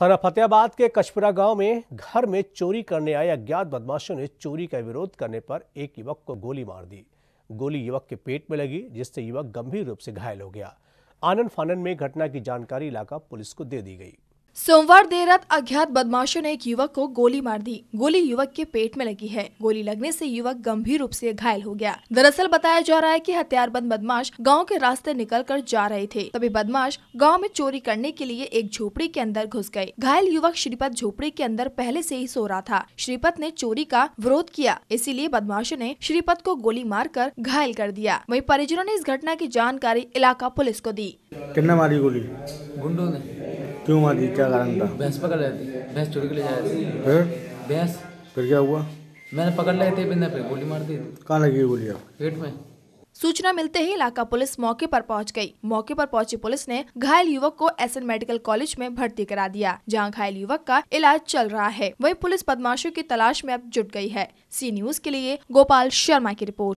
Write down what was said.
थाना फतेहाबाद के कछपुरा गांव में घर में चोरी करने आए अज्ञात बदमाशों ने चोरी का विरोध करने पर एक युवक को गोली मार दी गोली युवक के पेट में लगी जिससे युवक गंभीर रूप से घायल हो गया आनंद फानन में घटना की जानकारी इलाका पुलिस को दे दी गई सोमवार देर रात अज्ञात बदमाशों ने एक युवक को गोली मार दी गोली युवक के पेट में लगी है गोली लगने से युवक गंभीर रूप से घायल हो गया दरअसल बताया जा रहा है कि हथियारबंद बदमाश गांव के रास्ते निकलकर जा रहे थे तभी बदमाश गांव में चोरी करने के लिए एक झोपड़ी के अंदर घुस गए घायल युवक श्रीपत झोपड़ी के अंदर पहले ऐसी ही सो रहा था श्रीपत ने चोरी का विरोध किया इसीलिए बदमाशों ने श्रीपत को गोली मार कर घायल कर दिया वही परिजनों ने इस घटना की जानकारी इलाका पुलिस को दी कितना मारी गोली ने क्यों मारी क्या कारण था भैंस पकड़ रहे थे भैंस चोरी के लिए जा रहे थे फिर भैंस फिर क्या हुआ मैंने पकड़ लिए थे बिंदा फिर गोली मार दी कहाँ लगी गोली आप पेट में सूचना मिलते ही इलाका पुलिस मौके पर पहुंच गई। मौके पर पहुंची पुलिस ने घायल युवक को एसएन मेडिकल कॉलेज में भर्ती करा दिया जहां घायल युवक का इलाज चल रहा है वहीं पुलिस बदमाशों की तलाश में अब जुट गई है सी न्यूज के लिए गोपाल शर्मा की रिपोर्ट